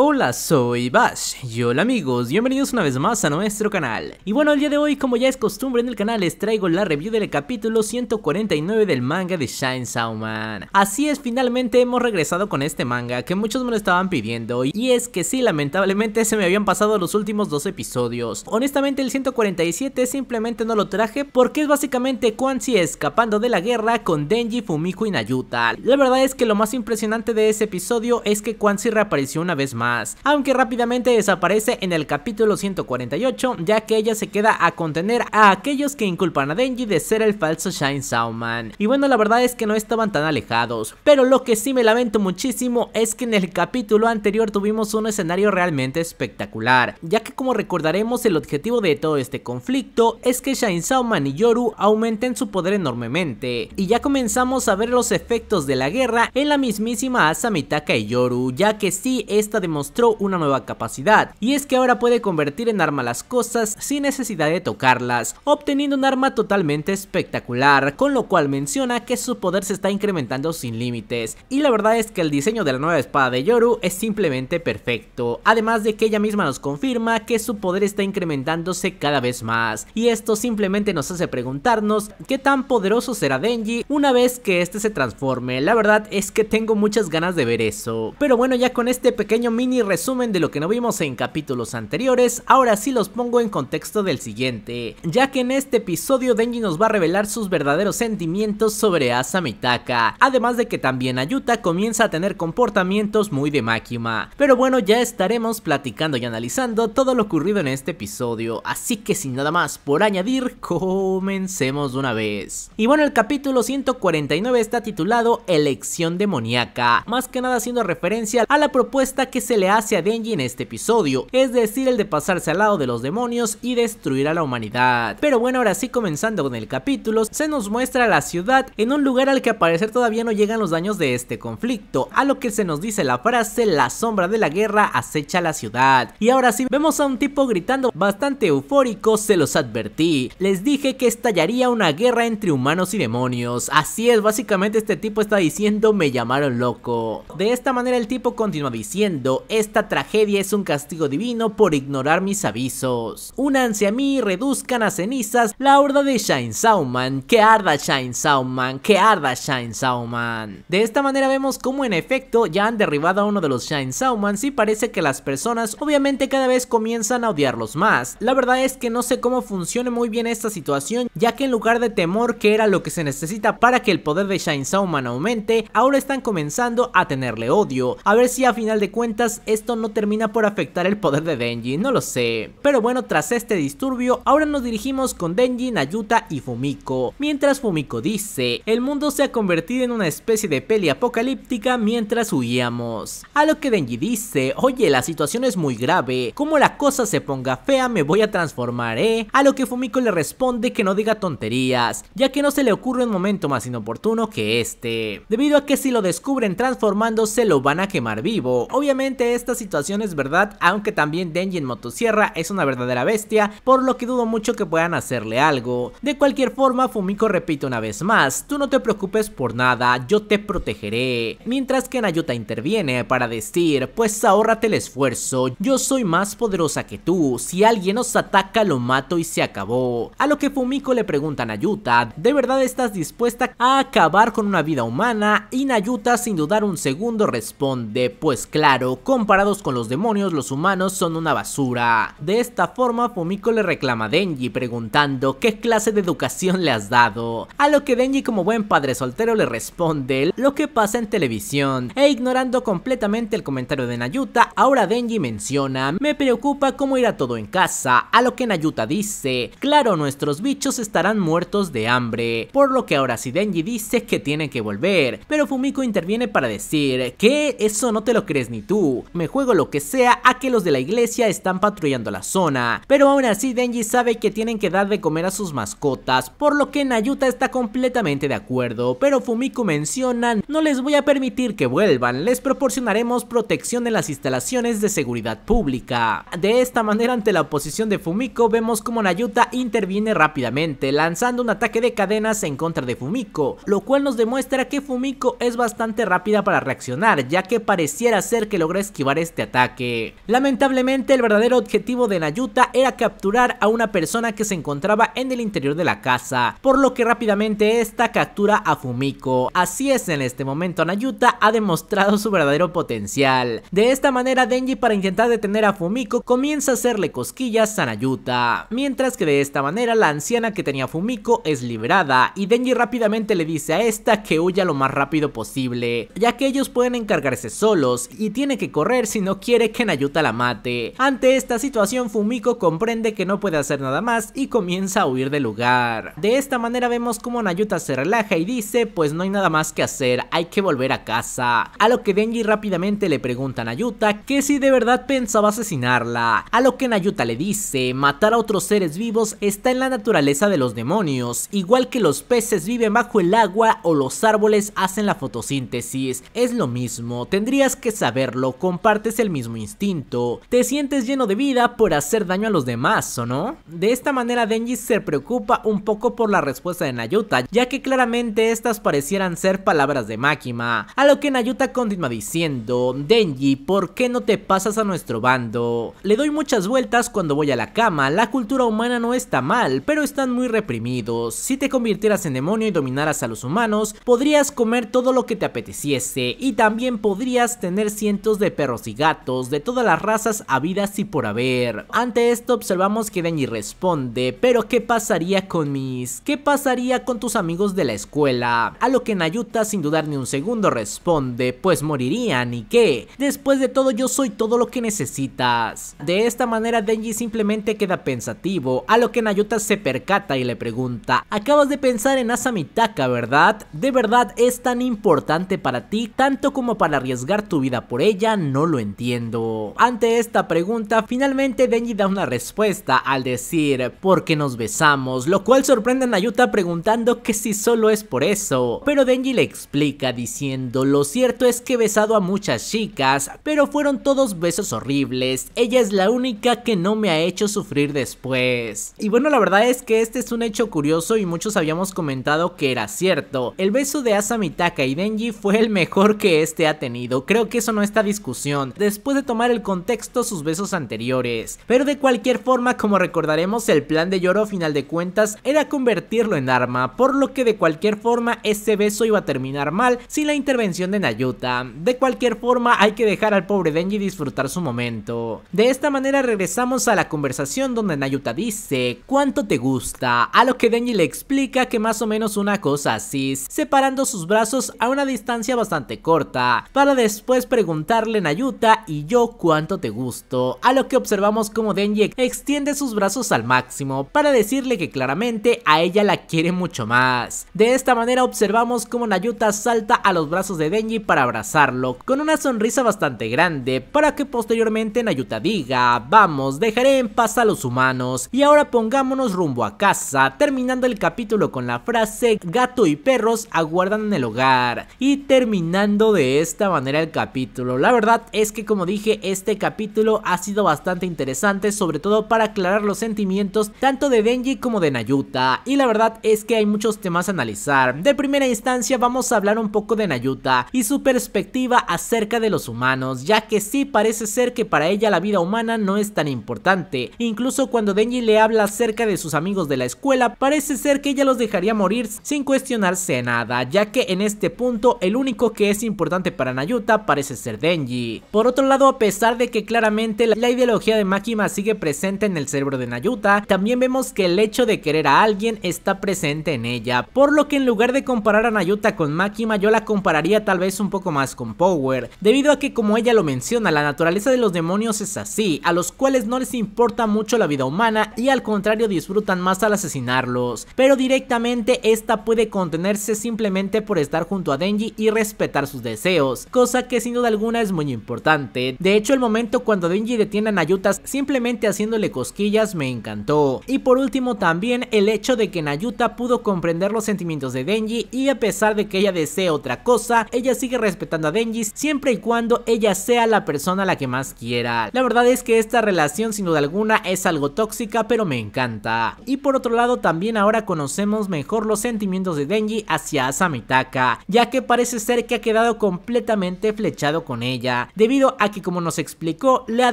Hola, soy Bash y hola amigos, bienvenidos una vez más a nuestro canal. Y bueno, el día de hoy, como ya es costumbre en el canal, les traigo la review del capítulo 149 del manga de Shine Sauman. Así es, finalmente hemos regresado con este manga que muchos me lo estaban pidiendo y es que sí, lamentablemente se me habían pasado los últimos dos episodios. Honestamente, el 147 simplemente no lo traje porque es básicamente Quancy escapando de la guerra con Denji, Fumiko y Nayuta. La verdad es que lo más impresionante de ese episodio es que Quancy reapareció una vez más aunque rápidamente desaparece en el capítulo 148 ya que ella se queda a contener a aquellos que inculpan a Denji de ser el falso Shine Sauman. Y bueno la verdad es que no estaban tan alejados, pero lo que sí me lamento muchísimo es que en el capítulo anterior tuvimos un escenario realmente espectacular, ya que como recordaremos el objetivo de todo este conflicto es que Shine Sauman y Yoru aumenten su poder enormemente, y ya comenzamos a ver los efectos de la guerra en la mismísima Asamitaka y Yoru, ya que sí esta demostración mostró una nueva capacidad, y es que ahora puede convertir en arma las cosas sin necesidad de tocarlas, obteniendo un arma totalmente espectacular, con lo cual menciona que su poder se está incrementando sin límites, y la verdad es que el diseño de la nueva espada de Yoru es simplemente perfecto, además de que ella misma nos confirma que su poder está incrementándose cada vez más, y esto simplemente nos hace preguntarnos qué tan poderoso será Denji una vez que este se transforme, la verdad es que tengo muchas ganas de ver eso, pero bueno ya con este pequeño mini resumen de lo que no vimos en capítulos anteriores, ahora sí los pongo en contexto del siguiente, ya que en este episodio Denji nos va a revelar sus verdaderos sentimientos sobre Asa Mitaka, además de que también Ayuta comienza a tener comportamientos muy de máquina. Pero bueno, ya estaremos platicando y analizando todo lo ocurrido en este episodio, así que sin nada más por añadir, comencemos de una vez. Y bueno, el capítulo 149 está titulado Elección demoníaca, más que nada haciendo referencia a la propuesta que se le hace a Denji en este episodio, es decir, el de pasarse al lado de los demonios y destruir a la humanidad. Pero bueno, ahora sí comenzando con el capítulo, se nos muestra la ciudad en un lugar al que al parecer todavía no llegan los daños de este conflicto, a lo que se nos dice la frase la sombra de la guerra acecha la ciudad. Y ahora sí vemos a un tipo gritando bastante eufórico, se los advertí, les dije que estallaría una guerra entre humanos y demonios, así es, básicamente este tipo está diciendo me llamaron loco. De esta manera el tipo continúa diciendo, esta tragedia es un castigo divino por ignorar mis avisos. Únanse a mí y reduzcan a cenizas la horda de Shine Sauman, que arda Shine Sauman, que arda Shine Sauman. De esta manera vemos cómo en efecto ya han derribado a uno de los Shine Sauman, y parece que las personas obviamente cada vez comienzan a odiarlos más. La verdad es que no sé cómo funcione muy bien esta situación, ya que en lugar de temor que era lo que se necesita para que el poder de Shine Sauman aumente, ahora están comenzando a tenerle odio. A ver si a final de cuentas esto no termina por afectar el poder de Denji, no lo sé. Pero bueno, tras este disturbio, ahora nos dirigimos con Denji, Nayuta y Fumiko. Mientras Fumiko dice, el mundo se ha convertido en una especie de peli apocalíptica mientras huíamos. A lo que Denji dice, oye, la situación es muy grave, como la cosa se ponga fea me voy a transformar, ¿eh? A lo que Fumiko le responde que no diga tonterías, ya que no se le ocurre un momento más inoportuno que este. Debido a que si lo descubren transformándose lo van a quemar vivo, obviamente esta situación es verdad, aunque también Denji en motosierra es una verdadera bestia, por lo que dudo mucho que puedan hacerle algo. De cualquier forma, Fumiko repite una vez más, tú no te preocupes por nada, yo te protegeré. Mientras que Nayuta interviene para decir, pues ahórrate el esfuerzo, yo soy más poderosa que tú, si alguien nos ataca lo mato y se acabó. A lo que Fumiko le pregunta a Nayuta, ¿de verdad estás dispuesta a acabar con una vida humana? Y Nayuta sin dudar un segundo responde, pues claro, Comparados con los demonios, los humanos son una basura. De esta forma, Fumiko le reclama a Denji preguntando qué clase de educación le has dado. A lo que Denji como buen padre soltero le responde lo que pasa en televisión. E ignorando completamente el comentario de Nayuta, ahora Denji menciona, me preocupa cómo irá todo en casa. A lo que Nayuta dice, claro, nuestros bichos estarán muertos de hambre. Por lo que ahora sí Denji dice que tienen que volver. Pero Fumiko interviene para decir, que eso no te lo crees ni tú. Me juego lo que sea a que los de la iglesia están patrullando la zona, pero aún así Denji sabe que tienen que dar de comer a sus mascotas, por lo que Nayuta está completamente de acuerdo, pero Fumiko menciona no les voy a permitir que vuelvan, les proporcionaremos protección en las instalaciones de seguridad pública. De esta manera ante la oposición de Fumiko vemos como Nayuta interviene rápidamente lanzando un ataque de cadenas en contra de Fumiko, lo cual nos demuestra que Fumiko es bastante rápida para reaccionar ya que pareciera ser que logres esquivar este ataque. Lamentablemente el verdadero objetivo de Nayuta era capturar a una persona que se encontraba en el interior de la casa, por lo que rápidamente esta captura a Fumiko. Así es, en este momento Nayuta ha demostrado su verdadero potencial. De esta manera Denji para intentar detener a Fumiko comienza a hacerle cosquillas a Nayuta, mientras que de esta manera la anciana que tenía Fumiko es liberada y Denji rápidamente le dice a esta que huya lo más rápido posible, ya que ellos pueden encargarse solos y tiene que correr si no quiere que Nayuta la mate. Ante esta situación Fumiko comprende que no puede hacer nada más y comienza a huir del lugar. De esta manera vemos como Nayuta se relaja y dice pues no hay nada más que hacer, hay que volver a casa. A lo que Denji rápidamente le pregunta a Nayuta que si de verdad pensaba asesinarla. A lo que Nayuta le dice, matar a otros seres vivos está en la naturaleza de los demonios, igual que los peces viven bajo el agua o los árboles hacen la fotosíntesis. Es lo mismo, tendrías que saberlo, compartes el mismo instinto. Te sientes lleno de vida por hacer daño a los demás, ¿o no? De esta manera Denji se preocupa un poco por la respuesta de Nayuta, ya que claramente estas parecieran ser palabras de Makima. A lo que Nayuta continúa diciendo, Denji, ¿por qué no te pasas a nuestro bando? Le doy muchas vueltas cuando voy a la cama, la cultura humana no está mal, pero están muy reprimidos. Si te convirtieras en demonio y dominaras a los humanos, podrías comer todo lo que te apeteciese y también podrías tener cientos de perros y gatos de todas las razas habidas y por haber. Ante esto observamos que Denji responde, pero ¿qué pasaría con mis? ¿Qué pasaría con tus amigos de la escuela? A lo que Nayuta sin dudar ni un segundo responde, pues morirían y qué, después de todo yo soy todo lo que necesitas. De esta manera Denji simplemente queda pensativo, a lo que Nayuta se percata y le pregunta, acabas de pensar en Asamitaka ¿verdad? ¿De verdad es tan importante para ti tanto como para arriesgar tu vida por ella? no lo entiendo. Ante esta pregunta, finalmente Denji da una respuesta al decir ¿por qué nos besamos? Lo cual sorprende a Nayuta preguntando que si solo es por eso. Pero Denji le explica diciendo lo cierto es que he besado a muchas chicas, pero fueron todos besos horribles. Ella es la única que no me ha hecho sufrir después. Y bueno, la verdad es que este es un hecho curioso y muchos habíamos comentado que era cierto. El beso de Asamitaka y Denji fue el mejor que este ha tenido. Creo que eso no está discutido después de tomar el contexto sus besos anteriores. Pero de cualquier forma, como recordaremos, el plan de Yoro final de cuentas era convertirlo en arma, por lo que de cualquier forma ese beso iba a terminar mal sin la intervención de Nayuta. De cualquier forma, hay que dejar al pobre Denji disfrutar su momento. De esta manera regresamos a la conversación donde Nayuta dice, ¿cuánto te gusta? A lo que Denji le explica que más o menos una cosa así, separando sus brazos a una distancia bastante corta, para después preguntarle Nayuta y yo cuánto te gusto, a lo que observamos como Denji extiende sus brazos al máximo para decirle que claramente a ella la quiere mucho más. De esta manera observamos como Nayuta salta a los brazos de Denji para abrazarlo, con una sonrisa bastante grande, para que posteriormente Nayuta diga, vamos, dejaré en paz a los humanos, y ahora pongámonos rumbo a casa, terminando el capítulo con la frase, gato y perros aguardan en el hogar, y terminando de esta manera el capítulo, la verdad verdad es que como dije, este capítulo ha sido bastante interesante, sobre todo para aclarar los sentimientos tanto de Denji como de Nayuta. Y la verdad es que hay muchos temas a analizar. De primera instancia vamos a hablar un poco de Nayuta y su perspectiva acerca de los humanos, ya que sí parece ser que para ella la vida humana no es tan importante. Incluso cuando Denji le habla acerca de sus amigos de la escuela, parece ser que ella los dejaría morir sin cuestionarse nada, ya que en este punto el único que es importante para Nayuta parece ser Denji. Por otro lado, a pesar de que claramente la ideología de Makima sigue presente en el cerebro de Nayuta, también vemos que el hecho de querer a alguien está presente en ella, por lo que en lugar de comparar a Nayuta con Makima, yo la compararía tal vez un poco más con Power, debido a que como ella lo menciona, la naturaleza de los demonios es así, a los cuales no les importa mucho la vida humana y al contrario disfrutan más al asesinarlos, pero directamente esta puede contenerse simplemente por estar junto a Denji y respetar sus deseos, cosa que sin duda alguna es muy importante. De hecho, el momento cuando Denji detiene a Nayutas simplemente haciéndole cosquillas me encantó. Y por último también el hecho de que Nayuta pudo comprender los sentimientos de Denji y a pesar de que ella desee otra cosa, ella sigue respetando a Denji siempre y cuando ella sea la persona a la que más quiera. La verdad es que esta relación sin duda alguna es algo tóxica pero me encanta. Y por otro lado también ahora conocemos mejor los sentimientos de Denji hacia Asamitaka, ya que parece ser que ha quedado completamente flechado con ella debido a que como nos explicó, le ha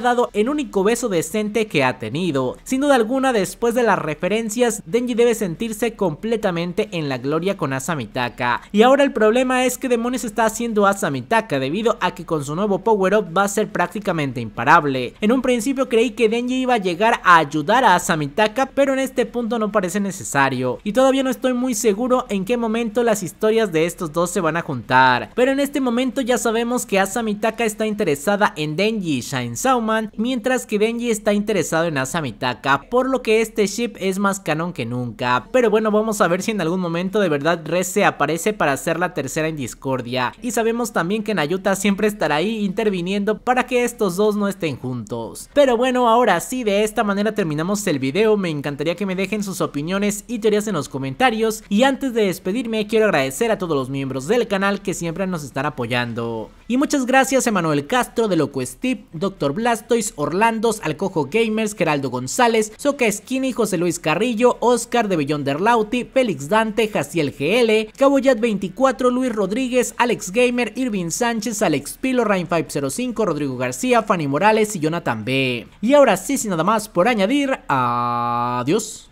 dado el único beso decente que ha tenido. Sin duda alguna, después de las referencias, Denji debe sentirse completamente en la gloria con Asamitaka. Y ahora el problema es que demonios está haciendo Asamitaka debido a que con su nuevo power-up va a ser prácticamente imparable. En un principio creí que Denji iba a llegar a ayudar a Asamitaka, pero en este punto no parece necesario. Y todavía no estoy muy seguro en qué momento las historias de estos dos se van a juntar. Pero en este momento ya sabemos que Asamitaka está interesada en Denji y Shine Sauman, mientras que Denji está interesado en Asamitaka por lo que este ship es más canon que nunca. Pero bueno, vamos a ver si en algún momento de verdad Res se aparece para hacer la tercera en discordia. Y sabemos también que Nayuta siempre estará ahí interviniendo para que estos dos no estén juntos. Pero bueno, ahora sí, de esta manera terminamos el video, me encantaría que me dejen sus opiniones y teorías en los comentarios. Y antes de despedirme, quiero agradecer a todos los miembros del canal que siempre nos están apoyando. Y muchas gracias a Manuel Castro, De Loco Steve, Dr. Blastoise, Orlandos, Alcojo Gamers, Geraldo González, Soca Skinny, José Luis Carrillo, Oscar de Beyonder Lauti, Félix Dante, Jaciel GL, Caboyat 24, Luis Rodríguez, Alex Gamer, Irvin Sánchez, Alex Pilo, Rain 505, Rodrigo García, Fanny Morales y Jonathan B. Y ahora sí, sin nada más por añadir, adiós.